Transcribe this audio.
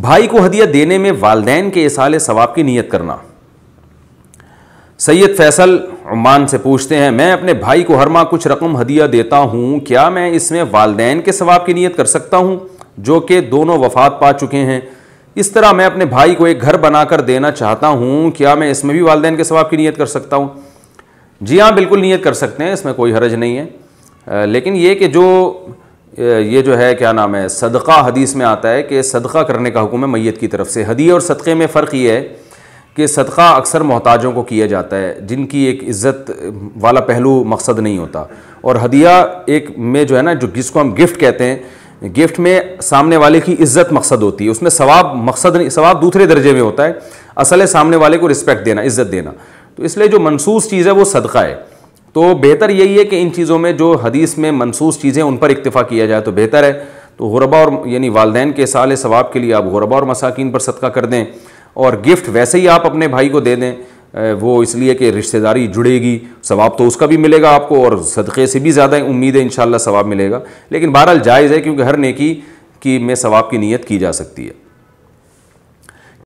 भाई को हदिया देने में वालदेन के इसाल सवाब की नीयत करना सैयद फैसल उमान से पूछते हैं मैं अपने भाई को हर माह कुछ रकम हदिया देता हूँ क्या मैं इसमें वालदेन के सवाब की नीयत कर सकता हूँ जो कि दोनों वफात पा चुके हैं इस तरह मैं अपने भाई को एक घर बनाकर देना चाहता हूँ क्या मैं इसमें भी वालदेन के सवाब की नीयत कर सकता हूँ जी हाँ बिल्कुल नीयत कर सकते हैं इसमें कोई हरज नहीं है लेकिन ये कि जो ये जो है क्या नाम है सदका हदीस में आता है कि सदका करने का हुक्म है मैत की तरफ से हदी और सदक़े में फ़र्क ये है कि सदका अक्सर मोहताजों को किया जाता है जिनकी एक इज़्ज़त वाला पहलू मकसद नहीं होता और हदिया एक में जो है ना जो जिसको हम गिफ्ट कहते हैं गिफ्ट में सामने वाले की इज़्ज़त मकसद होती है उसमें सवाब मकसद सवाब दूसरे दर्जे में होता है असल है सामने वाले को रिस्पेक्ट देना इज़्ज़त देना तो इसलिए जो मनसूस चीज़ है वो सदका है तो बेहतर यही है कि इन चीज़ों में जो हदीस में मनसूस चीज़ें उन पर इतफ़ा किया जाए तो बेहतर है तो गुरबा और यानी वालदे के साल सवाब के लिए आप गुरबा और मसाकिन पर सदका कर दें और गिफ्ट वैसे ही आप अपने भाई को दे दें वो इसलिए कि रिश्तेदारी जुड़ेगी सवाब तो उसका भी मिलेगा आपको और सदक़े से भी ज़्यादा उम्मीद है इन सवाब मिलेगा लेकिन बहरहाल जायज़ है क्योंकि हर नेकी की में सवाब की नीयत की जा सकती है